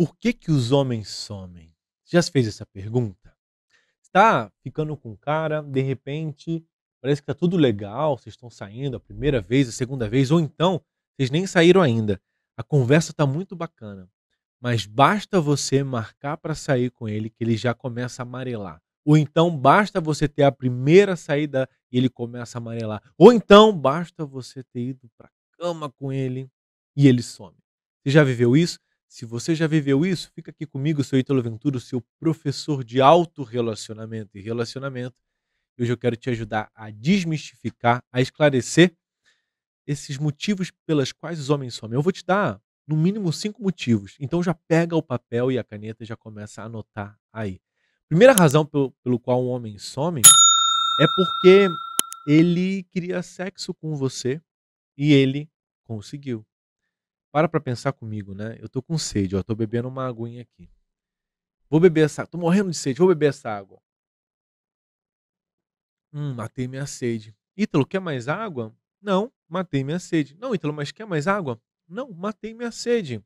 Por que, que os homens somem? Você já se fez essa pergunta? Está ficando com o cara, de repente, parece que está tudo legal, vocês estão saindo a primeira vez, a segunda vez, ou então vocês nem saíram ainda. A conversa está muito bacana, mas basta você marcar para sair com ele que ele já começa a amarelar. Ou então basta você ter a primeira saída e ele começa a amarelar. Ou então basta você ter ido para cama com ele e ele some. Você já viveu isso? Se você já viveu isso, fica aqui comigo, seu Ítalo Ventura, seu professor de autorrelacionamento e relacionamento. Hoje eu quero te ajudar a desmistificar, a esclarecer esses motivos pelas quais os homens somem. Eu vou te dar, no mínimo, cinco motivos. Então já pega o papel e a caneta e já começa a anotar aí. Primeira razão pelo, pelo qual um homem some é porque ele queria sexo com você e ele conseguiu. Para pra pensar comigo, né? Eu tô com sede, ó. Tô bebendo uma aguinha aqui. Vou beber essa Tô morrendo de sede, vou beber essa água. Hum, matei minha sede. Ítalo, quer mais água? Não, matei minha sede. Não, Ítalo, mas quer mais água? Não, matei minha sede.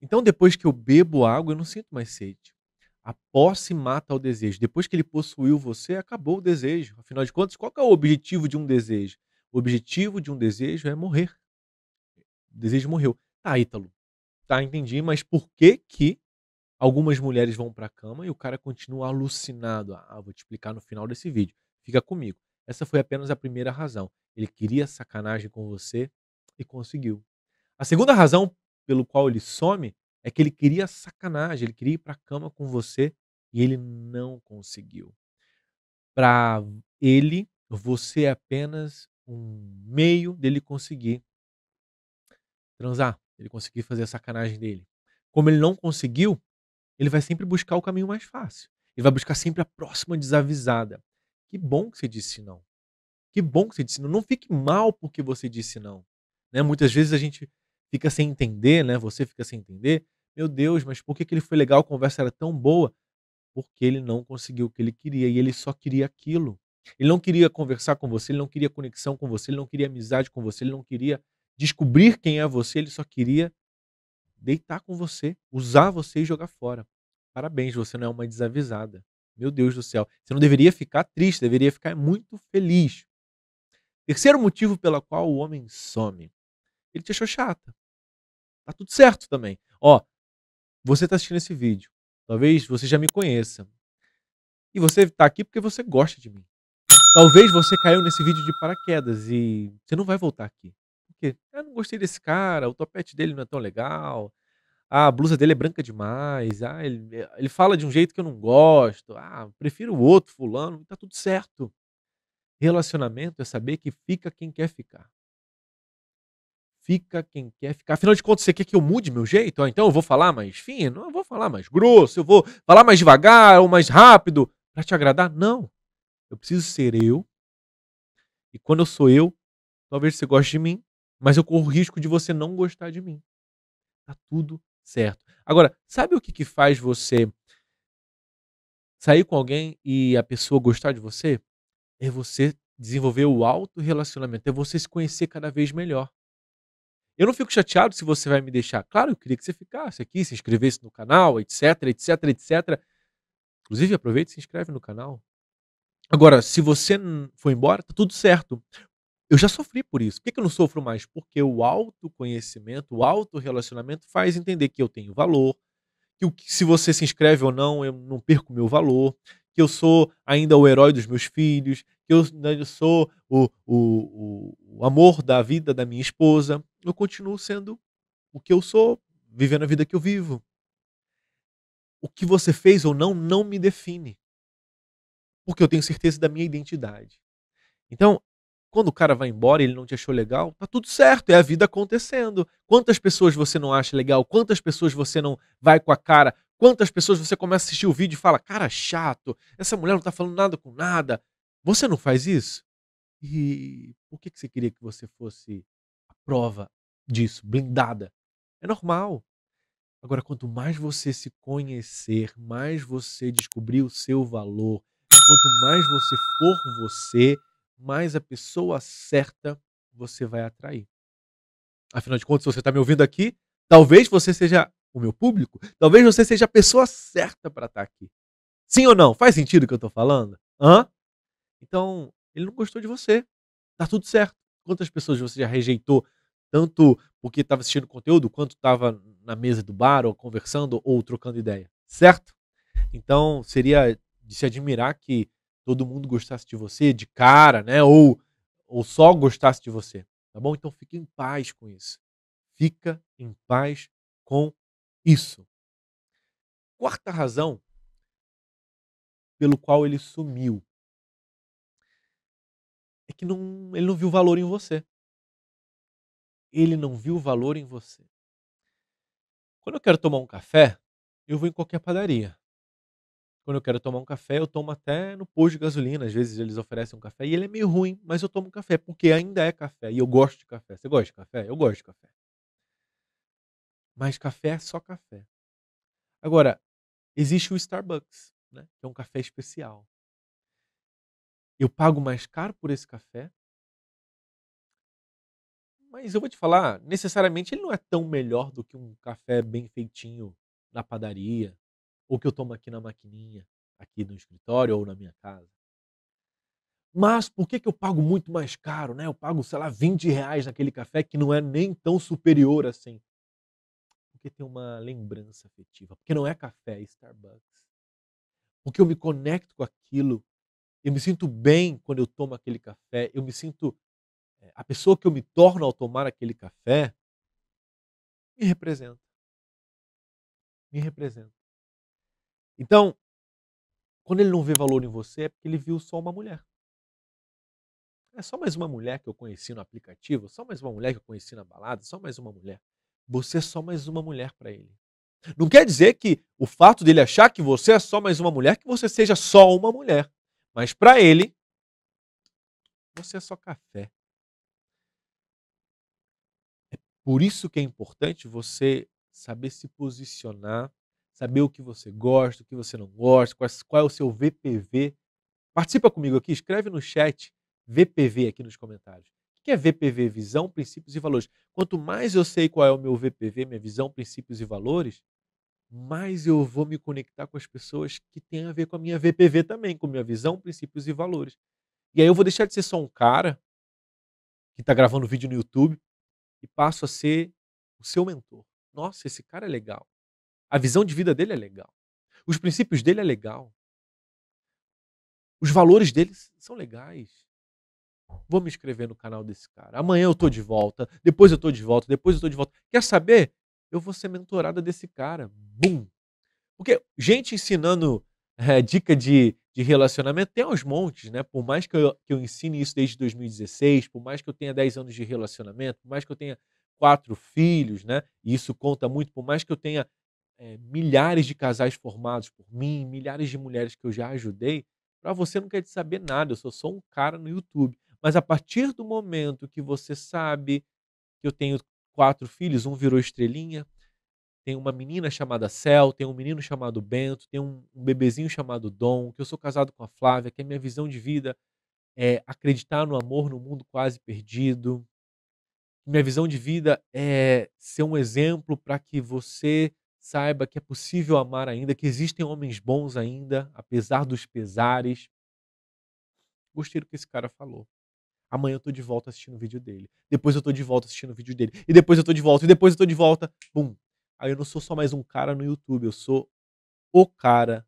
Então, depois que eu bebo água, eu não sinto mais sede. A posse mata o desejo. Depois que ele possuiu você, acabou o desejo. Afinal de contas, qual é o objetivo de um desejo? O objetivo de um desejo é morrer. Desejo morreu. Tá, Ítalo. Tá, entendi, mas por que que algumas mulheres vão pra cama e o cara continua alucinado? Ah, vou te explicar no final desse vídeo. Fica comigo. Essa foi apenas a primeira razão. Ele queria sacanagem com você e conseguiu. A segunda razão pelo qual ele some é que ele queria sacanagem, ele queria ir para a cama com você e ele não conseguiu. Para ele, você é apenas um meio dele conseguir transar. Ele conseguir fazer a sacanagem dele. Como ele não conseguiu, ele vai sempre buscar o caminho mais fácil. Ele vai buscar sempre a próxima desavisada. Que bom que você disse não. Que bom que você disse não. Não fique mal porque você disse não. Né? Muitas vezes a gente fica sem entender, né? Você fica sem entender. Meu Deus, mas por que, que ele foi legal? A conversa era tão boa. Porque ele não conseguiu o que ele queria e ele só queria aquilo. Ele não queria conversar com você, ele não queria conexão com você, ele não queria amizade com você, ele não queria descobrir quem é você, ele só queria deitar com você, usar você e jogar fora. Parabéns, você não é uma desavisada. Meu Deus do céu. Você não deveria ficar triste, deveria ficar muito feliz. Terceiro motivo pelo qual o homem some. Ele te achou chata. Tá tudo certo também. Ó, você tá assistindo esse vídeo. Talvez você já me conheça. E você tá aqui porque você gosta de mim. Talvez você caiu nesse vídeo de paraquedas e você não vai voltar aqui quê? eu ah, não gostei desse cara, o topete dele não é tão legal. Ah, a blusa dele é branca demais. Ah, ele, eh, ele fala de um jeito que eu não gosto. Ah, prefiro o outro fulano. Tá tudo certo. Relacionamento é saber que fica quem quer ficar. Fica quem quer ficar. Afinal de contas, você quer que eu mude meu jeito? Ah, então eu vou falar mais fino? Eu vou falar mais grosso? Eu vou falar mais devagar ou mais rápido? Pra te agradar? Não. Eu preciso ser eu. E quando eu sou eu, talvez você goste de mim, mas eu corro o risco de você não gostar de mim. Tá tudo certo. Agora, sabe o que, que faz você sair com alguém e a pessoa gostar de você? É você desenvolver o auto-relacionamento, é você se conhecer cada vez melhor. Eu não fico chateado se você vai me deixar. Claro, eu queria que você ficasse aqui, se inscrevesse no canal, etc, etc, etc. Inclusive, aproveita e se inscreve no canal. Agora, se você foi embora, tá tudo certo. Eu já sofri por isso. Por que eu não sofro mais? Porque o autoconhecimento, o autorrelacionamento faz entender que eu tenho valor, que se você se inscreve ou não, eu não perco meu valor, que eu sou ainda o herói dos meus filhos, que eu, né, eu sou o, o, o amor da vida da minha esposa. Eu continuo sendo o que eu sou, vivendo a vida que eu vivo. O que você fez ou não, não me define. Porque eu tenho certeza da minha identidade. Então, quando o cara vai embora e ele não te achou legal, tá tudo certo, é a vida acontecendo. Quantas pessoas você não acha legal? Quantas pessoas você não vai com a cara? Quantas pessoas você começa a assistir o vídeo e fala: "Cara, chato, essa mulher não tá falando nada com nada". Você não faz isso? E por que que você queria que você fosse a prova disso, blindada? É normal. Agora, quanto mais você se conhecer, mais você descobrir o seu valor, quanto mais você for você, mais a pessoa certa você vai atrair. Afinal de contas, se você está me ouvindo aqui, talvez você seja o meu público, talvez você seja a pessoa certa para estar tá aqui. Sim ou não? Faz sentido o que eu estou falando? Hã? Então, ele não gostou de você. Tá tudo certo. Quantas pessoas você já rejeitou, tanto porque estava assistindo conteúdo, quanto estava na mesa do bar, ou conversando, ou trocando ideia? Certo? Então, seria de se admirar que todo mundo gostasse de você de cara, né? Ou, ou só gostasse de você, tá bom? Então fique em paz com isso. Fica em paz com isso. Quarta razão pelo qual ele sumiu é que não, ele não viu valor em você. Ele não viu valor em você. Quando eu quero tomar um café, eu vou em qualquer padaria. Quando eu quero tomar um café, eu tomo até no posto de gasolina. Às vezes eles oferecem um café e ele é meio ruim, mas eu tomo café porque ainda é café e eu gosto de café. Você gosta de café? Eu gosto de café. Mas café é só café. Agora, existe o Starbucks, né? que é um café especial. Eu pago mais caro por esse café, mas eu vou te falar, necessariamente ele não é tão melhor do que um café bem feitinho na padaria, ou que eu tomo aqui na maquininha, aqui no escritório ou na minha casa. Mas por que, que eu pago muito mais caro, né? Eu pago, sei lá, 20 reais naquele café que não é nem tão superior assim. Porque tem uma lembrança afetiva. Porque não é café, é Starbucks. Porque eu me conecto com aquilo. Eu me sinto bem quando eu tomo aquele café. Eu me sinto. Eh, a pessoa que eu me torno ao tomar aquele café me representa. Me representa. Então, quando ele não vê valor em você, é porque ele viu só uma mulher. É só mais uma mulher que eu conheci no aplicativo, só mais uma mulher que eu conheci na balada, só mais uma mulher. Você é só mais uma mulher para ele. Não quer dizer que o fato dele achar que você é só mais uma mulher, que você seja só uma mulher. Mas para ele, você é só café. É por isso que é importante você saber se posicionar saber o que você gosta, o que você não gosta, qual é o seu VPV. Participa comigo aqui, escreve no chat VPV aqui nos comentários. O que é VPV? Visão, princípios e valores. Quanto mais eu sei qual é o meu VPV, minha visão, princípios e valores, mais eu vou me conectar com as pessoas que têm a ver com a minha VPV também, com minha visão, princípios e valores. E aí eu vou deixar de ser só um cara que está gravando vídeo no YouTube e passo a ser o seu mentor. Nossa, esse cara é legal. A visão de vida dele é legal. Os princípios dele é legal. Os valores dele são legais. Vou me inscrever no canal desse cara. Amanhã eu tô de volta, depois eu tô de volta, depois eu tô de volta. Quer saber? Eu vou ser mentorada desse cara. Bum! Porque gente ensinando é, dica de, de relacionamento tem aos montes, né? Por mais que eu, que eu ensine isso desde 2016, por mais que eu tenha 10 anos de relacionamento, por mais que eu tenha quatro filhos, né? E isso conta muito, por mais que eu tenha é, milhares de casais formados por mim, milhares de mulheres que eu já ajudei, para você não quer saber nada, eu sou só um cara no YouTube. Mas a partir do momento que você sabe que eu tenho quatro filhos, um virou estrelinha, tem uma menina chamada Cel, tem um menino chamado Bento, tem um, um bebezinho chamado Dom, que eu sou casado com a Flávia, que a é minha visão de vida é acreditar no amor no mundo quase perdido. Minha visão de vida é ser um exemplo para que você Saiba que é possível amar ainda, que existem homens bons ainda, apesar dos pesares. Gostei do que esse cara falou. Amanhã eu tô de volta assistindo o vídeo dele. Depois eu tô de volta assistindo o vídeo dele. E depois eu tô de volta. E depois eu tô de volta. Bum. Aí eu não sou só mais um cara no YouTube. Eu sou o cara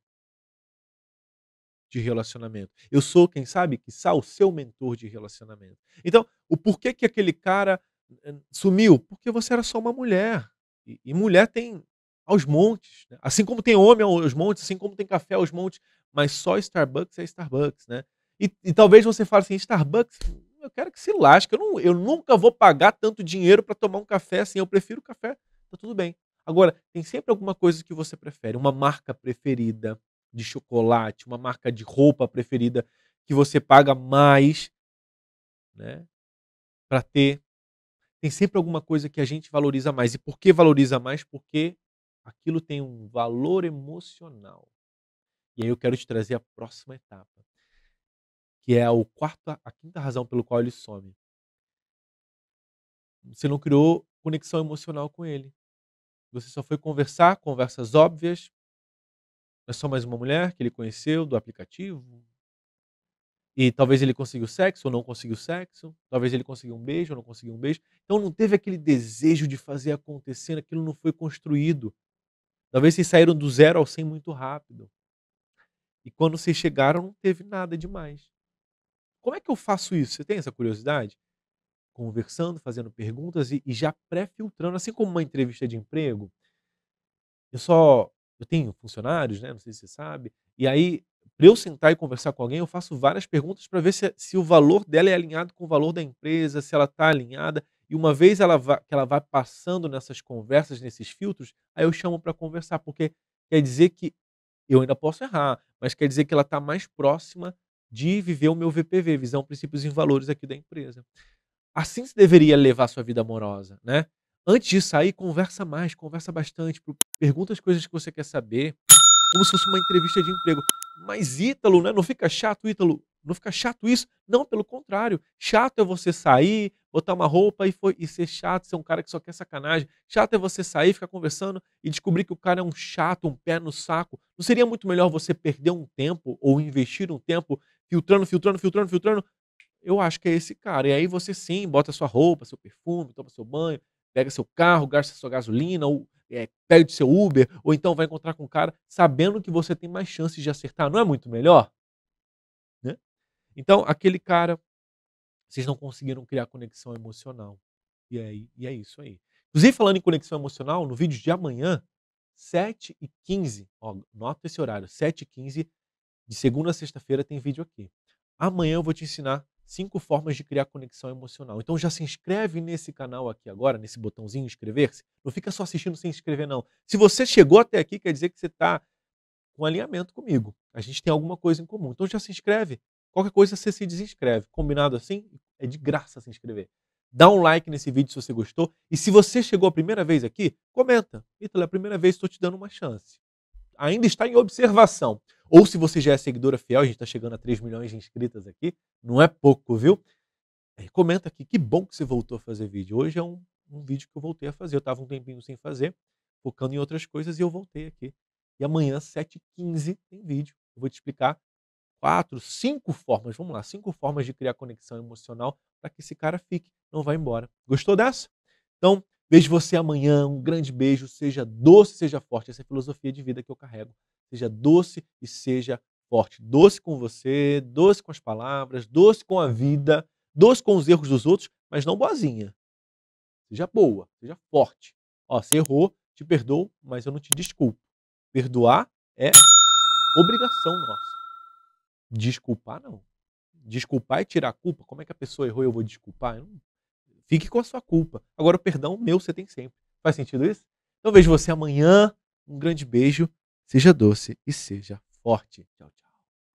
de relacionamento. Eu sou, quem sabe, que o seu mentor de relacionamento. Então, o porquê que aquele cara eh, sumiu? Porque você era só uma mulher. E, e mulher tem aos montes. Né? Assim como tem homem aos montes, assim como tem café aos montes, mas só Starbucks é Starbucks, né? E, e talvez você fale assim, Starbucks, eu quero que se lasque, eu, não, eu nunca vou pagar tanto dinheiro para tomar um café assim, eu prefiro café, tá tudo bem. Agora, tem sempre alguma coisa que você prefere, uma marca preferida de chocolate, uma marca de roupa preferida que você paga mais, né? Para ter. Tem sempre alguma coisa que a gente valoriza mais. E por que valoriza mais? Porque aquilo tem um valor emocional. E aí eu quero te trazer a próxima etapa, que é o quarto, a quinta razão pelo qual ele some. Você não criou conexão emocional com ele. Você só foi conversar, conversas óbvias. É só mais uma mulher que ele conheceu do aplicativo. E talvez ele conseguiu sexo ou não conseguiu sexo. Talvez ele conseguiu um beijo ou não conseguiu um beijo. Então não teve aquele desejo de fazer acontecer, aquilo não foi construído. Talvez vocês saíram do zero ao 100 muito rápido. E quando vocês chegaram, não teve nada demais. Como é que eu faço isso? Você tem essa curiosidade? Conversando, fazendo perguntas e, e já pré-filtrando, assim como uma entrevista de emprego. Eu só. Eu tenho funcionários, né? Não sei se você sabe. E aí, para eu sentar e conversar com alguém, eu faço várias perguntas para ver se, se o valor dela é alinhado com o valor da empresa, se ela está alinhada. E uma vez ela vai, que ela vai passando nessas conversas, nesses filtros, aí eu chamo para conversar, porque quer dizer que eu ainda posso errar, mas quer dizer que ela está mais próxima de viver o meu VPV, visão, princípios e valores aqui da empresa. Assim se deveria levar a sua vida amorosa, né? Antes de sair, conversa mais, conversa bastante, pergunta as coisas que você quer saber, como se fosse uma entrevista de emprego. Mas Ítalo, né? Não fica chato, Ítalo? Não fica chato isso? Não, pelo contrário. Chato é você sair, botar uma roupa e, foi, e ser chato, ser um cara que só quer sacanagem. Chato é você sair, ficar conversando e descobrir que o cara é um chato, um pé no saco. Não seria muito melhor você perder um tempo ou investir um tempo filtrando, filtrando, filtrando, filtrando? Eu acho que é esse cara. E aí você sim, bota sua roupa, seu perfume, toma seu banho, pega seu carro, gasta sua gasolina, ou é, pede seu Uber, ou então vai encontrar com o um cara sabendo que você tem mais chances de acertar. Não é muito melhor? Né? Então, aquele cara vocês não conseguiram criar conexão emocional. E é, e é isso aí. Inclusive, falando em conexão emocional, no vídeo de amanhã, 7 e 15 nota esse horário, 7 e 15 de segunda a sexta-feira tem vídeo aqui. Amanhã eu vou te ensinar cinco formas de criar conexão emocional. Então já se inscreve nesse canal aqui agora, nesse botãozinho inscrever-se. Não fica só assistindo sem inscrever, não. Se você chegou até aqui, quer dizer que você está com alinhamento comigo. A gente tem alguma coisa em comum. Então já se inscreve, Qualquer coisa, você se desinscreve. Combinado assim? É de graça se inscrever. Dá um like nesse vídeo se você gostou. E se você chegou a primeira vez aqui, comenta. Ítalo, é a primeira vez estou te dando uma chance. Ainda está em observação. Ou se você já é seguidora fiel, a gente está chegando a 3 milhões de inscritas aqui. Não é pouco, viu? É, comenta aqui, que bom que você voltou a fazer vídeo. Hoje é um, um vídeo que eu voltei a fazer. Eu estava um tempinho sem fazer, focando em outras coisas, e eu voltei aqui. E amanhã, 7h15, tem vídeo. Eu vou te explicar quatro, cinco formas, vamos lá, cinco formas de criar conexão emocional para que esse cara fique, não vá embora. Gostou dessa? Então, vejo você amanhã, um grande beijo, seja doce, seja forte, essa é a filosofia de vida que eu carrego. Seja doce e seja forte. Doce com você, doce com as palavras, doce com a vida, doce com os erros dos outros, mas não boazinha. Seja boa, seja forte. Ó, você errou, te perdoo, mas eu não te desculpo. Perdoar é obrigação nossa. Desculpar, não. Desculpar e tirar a culpa. Como é que a pessoa errou e eu vou desculpar? Eu não... Fique com a sua culpa. Agora, o perdão meu você tem sempre. Faz sentido isso? Então, vejo você amanhã. Um grande beijo. Seja doce e seja forte. Tchau, tchau.